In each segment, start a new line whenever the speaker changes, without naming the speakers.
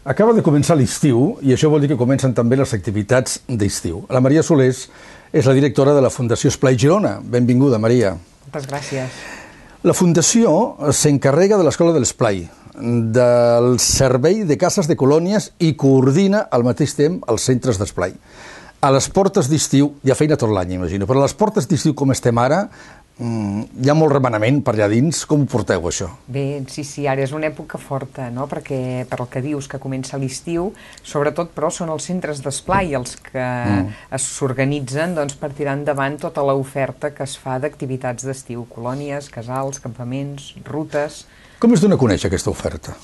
Acaba de començar l'estiu i això vol dir que comencen també les activitats d'estiu. La Maria Solés és la directora de la Fundació Esplai Girona. Benvinguda, Maria.
Moltes gràcies.
La Fundació s'encarrega de l'Escola de l'Esplai, del Servei de Cases de Colònies i coordina al mateix temps els centres d'esplai. A les portes d'estiu, hi ha feina tot l'any, imagino, però a les portes d'estiu com estem ara, Mm, hi ha molt remenament per allà dins, com ho porteu això?
Bé, sí, sí, ara és una època forta, no? perquè per el que dius que comença l'estiu, sobretot però són els centres d'esplai els que mm. s'organitzen doncs, per tirar endavant tota l'oferta que es fa d'activitats d'estiu, colònies, casals, campaments,
rutes... Com es dona a conèixer aquesta oferta?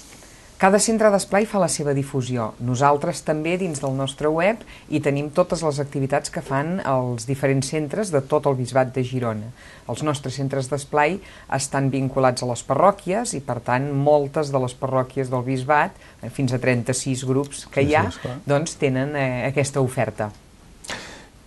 Cada centre d'esplai fa la seva difusió. Nosaltres també, dins del nostre web, hi tenim totes les activitats que fan els diferents centres de tot el Bisbat de Girona. Els nostres centres d'esplai estan vinculats a les parròquies i, per tant, moltes de les parròquies del Bisbat, eh, fins a 36 grups que sí, hi ha, sí, doncs tenen eh, aquesta oferta.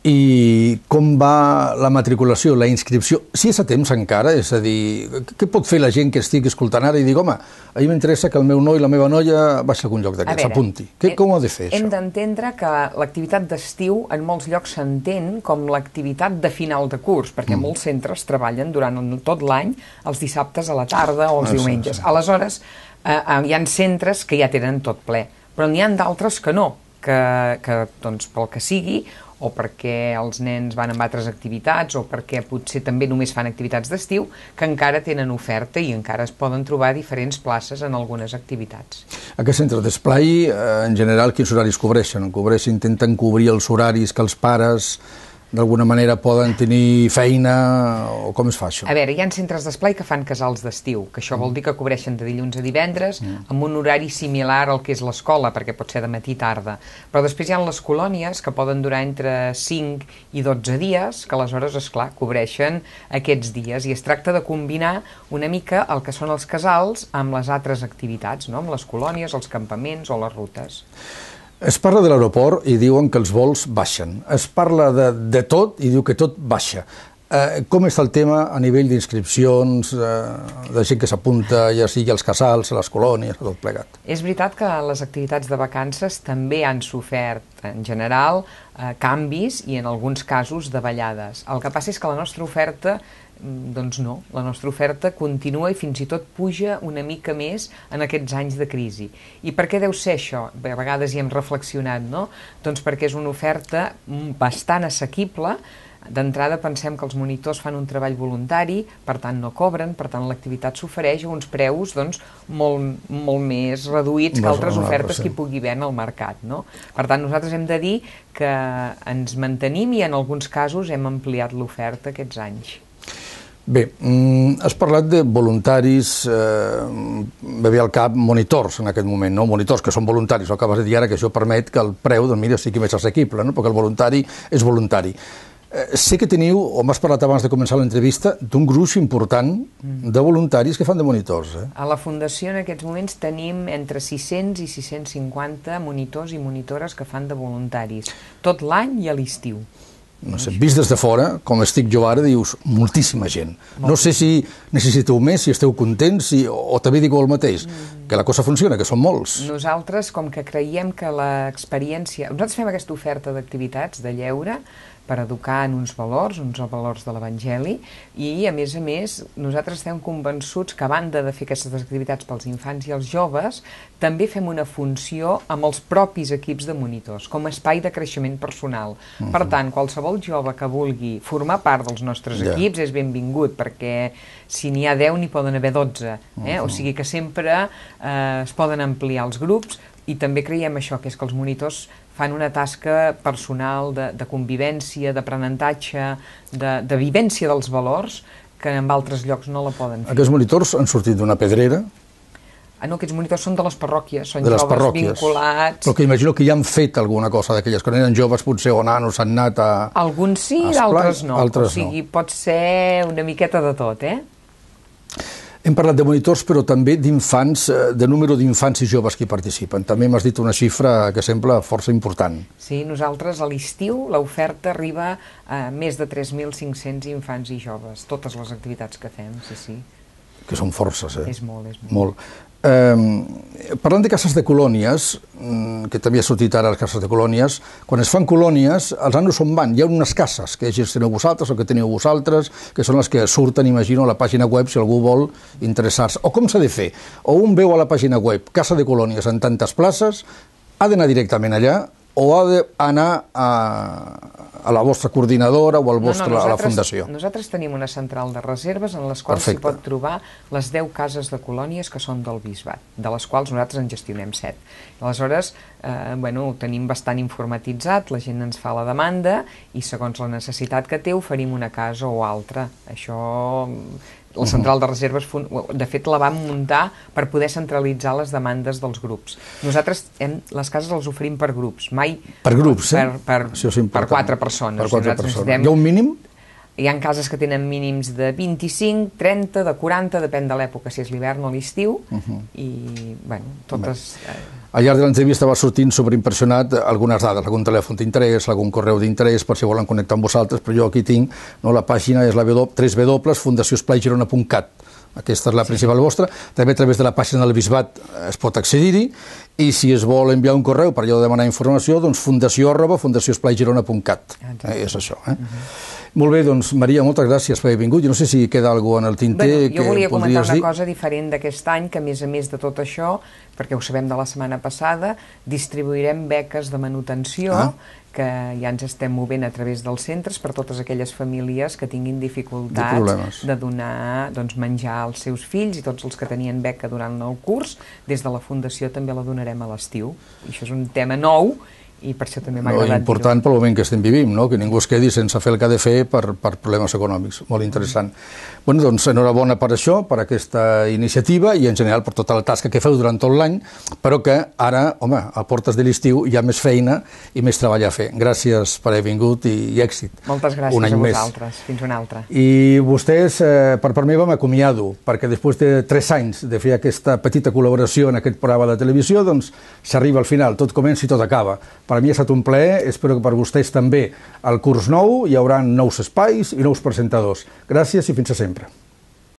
I com va la matriculació, la inscripció? Si és a temps encara, és a dir, què pot fer la gent que estic escoltant ara i dir, home, a mi m'interessa que el meu noi i la meva noia vagi a algun lloc d'aquests, apunti. Què, eh, com ho ha de fer, això? Hem
d'entendre que l'activitat d'estiu en molts llocs s'entén com l'activitat de final de curs, perquè mm. molts centres treballen durant tot l'any els dissabtes a la tarda o els ah, diumenges. Sí, sí. Aleshores, eh, eh, hi ha centres que ja tenen tot ple, però n'hi han d'altres que no, que, que doncs, pel que sigui, o perquè els nens van amb altres activitats o perquè potser també només fan activitats d'estiu, que encara tenen oferta i encara es poden trobar diferents places en algunes activitats.
Aquest centre d'esplai, eh, en general, quins horaris cobreixen? Cobreixen, intenten cobrir els horaris que els pares d'alguna manera poden tenir feina o com es fa això? A
veure, hi ha centres d'esplai que fan casals d'estiu, que això vol mm. dir que cobreixen de dilluns a divendres mm. amb un horari similar al que és l'escola, perquè pot ser de matí tarda. Però després hi ha les colònies que poden durar entre 5 i 12 dies, que aleshores, és clar, cobreixen aquests dies i es tracta de combinar una mica el que són els casals amb les altres activitats, no? amb les colònies, els campaments o les rutes.
Es parla de l'aeroport i diuen que els vols baixen. Es parla de, de tot i diu que tot baixa. Eh, com està el tema a nivell d'inscripcions, eh, de gent que s'apunta, ja sigui als casals, a les colònies, tot plegat?
És veritat que les activitats de vacances també han sofert, en general, eh, canvis i en alguns casos davallades. El que passa és que la nostra oferta Mm, doncs no, la nostra oferta continua i fins i tot puja una mica més en aquests anys de crisi. I per què deu ser això? Bé, a vegades hi hem reflexionat, no? Doncs perquè és una oferta mm, bastant assequible, D'entrada pensem que els monitors fan un treball voluntari, per tant no cobren, per tant l'activitat s'ofereix a uns preus doncs, molt, molt més reduïts que altres ofertes sí. que hi pugui haver en el mercat. No? Per tant, nosaltres hem de dir que ens mantenim i en alguns casos hem ampliat l'oferta aquests anys.
Bé, mm, has parlat de voluntaris, eh, bé, bé al cap monitors en aquest moment, no? monitors que són voluntaris, el que vas dir ara, que això permet que el preu doncs, mira, sigui més assequible, no? perquè el voluntari és voluntari. Eh, sé que teniu, o m'has parlat abans de començar l'entrevista, d'un gruix important mm. de voluntaris que fan de monitors. Eh?
A la Fundació en aquests moments tenim entre 600 i 650 monitors i monitores que fan de voluntaris, tot l'any
i a l'estiu. No sé, vist des de fora, com estic jo ara, dius moltíssima gent. No sé si necessiteu més, si esteu contents, si, o també digo el mateix, que la cosa funciona, que són molts.
Nosaltres, com que creiem que l'experiència... Nosaltres fem aquesta oferta d'activitats de lleure per educar en uns valors, uns valors de l'Evangeli, i a més a més nosaltres estem convençuts que a banda de fer aquestes activitats pels infants i els joves, també fem una funció amb els propis equips de monitors, com a espai de creixement personal. Uh -huh. Per mhm. tant, qualsevol jove que vulgui formar part dels nostres yeah. equips és benvingut, perquè si n'hi ha 10 n'hi poden haver 12, eh? uh -huh. o mhm. sigui que sempre eh, es poden ampliar els grups, i també creiem això, que és que els monitors fan una tasca personal de, de convivència, d'aprenentatge, de, de vivència dels valors que en altres llocs no la poden fer. Aquests
monitors han sortit d'una pedrera,
Ah, no, aquests monitors són de les parròquies, són de les joves parròquies. vinculats...
Però que imagino que ja han fet alguna cosa d'aquelles, que no eren joves potser o nanos, han anat a...
Alguns sí, d'altres no. Altres o sigui, no. pot ser una miqueta de tot, eh?
Hem parlat de monitors, però també d'infants, eh, de número d'infants i joves que hi participen. També m'has dit una xifra que sembla força important.
Sí, nosaltres a l'estiu l'oferta arriba a més de 3.500 infants i joves, totes les activitats que fem, sí, sí
que són forces, eh? És molt, és molt. molt. Eh, parlant de cases de colònies, mm, que també ha sortit ara les cases de colònies, quan es fan colònies, els anys on van? Hi ha unes cases que gestioneu vosaltres o que teniu vosaltres, que són les que surten, imagino, a la pàgina web si algú vol interessar-se. O com s'ha de fer? O un veu a la pàgina web, casa de colònies en tantes places, ha d'anar directament allà o ha d'anar a, a la vostra coordinadora o al vostre, no, no, a la Fundació?
Nosaltres tenim una central de reserves en les quals s'hi pot trobar les 10 cases de colònies que són del Bisbat, de les quals nosaltres en gestionem 7. Aleshores, eh, bueno, ho tenim bastant informatitzat, la gent ens fa la demanda i segons la necessitat que té oferim una casa o altra. Això la central de reserves, de fet, la vam muntar per poder centralitzar les demandes dels grups. Nosaltres hem, les cases les oferim per grups, mai per, grups, eh? per, per, per quatre persones. Per quatre persones. Hi ha un mínim? Hi ha cases que tenen mínims de 25, 30, de 40, depèn de l'època, si és l'hivern o l'estiu, uh mhm. -huh. i, bueno,
totes... Bé. Eh, Al llarg de l'entrevista va sortint superimpressionat algunes dades, algun telèfon d'interès, algun correu d'interès, per si volen connectar amb vosaltres, però jo aquí tinc, no, la pàgina és la w, 3 aquesta és la sí. principal vostra, també a través de la pàgina del Bisbat es pot accedir-hi, i si es vol enviar un correu per allò de demanar informació, doncs fundació arroba fundaciosplaygirona.cat. Eh, és això, eh? Uh mhm. -huh. Molt bé, doncs Maria, moltes gràcies per haver vingut. Jo no sé si queda alguna en el tinter bueno, jo volia comentar una dir.
cosa diferent d'aquest any, que a més a més de tot això, perquè ho sabem de la setmana passada, distribuirem beques de manutenció ah que ja ens estem movent a través dels centres per totes aquelles famílies que tinguin dificultats de, de donar doncs, menjar als seus fills i tots els que tenien beca durant el curs, des de la Fundació també la donarem a l'estiu. Això és un tema nou i per això també m'ha agradat no, Important
pel moment que estem vivint, no? que ningú es quedi sense fer el que ha de fer per, per problemes econòmics. Molt interessant. Mm. Bueno, doncs enhorabona per això, per aquesta iniciativa i en general per tota la tasca que feu durant tot l'any, però que ara, home, a portes de l'estiu hi ha més feina i més treball a fer. Gràcies per haver vingut i, i èxit. Moltes gràcies un any a vosaltres. Més. Fins un altre. I vostès, eh, per part meva, m'acomiado, perquè després de tres anys de fer aquesta petita col·laboració en aquest programa de televisió, doncs s'arriba al final, tot comença i tot acaba per a mi ha estat un plaer, espero que per vostès també. El curs nou hi haurà nous espais i nous presentadors. Gràcies i fins a sempre.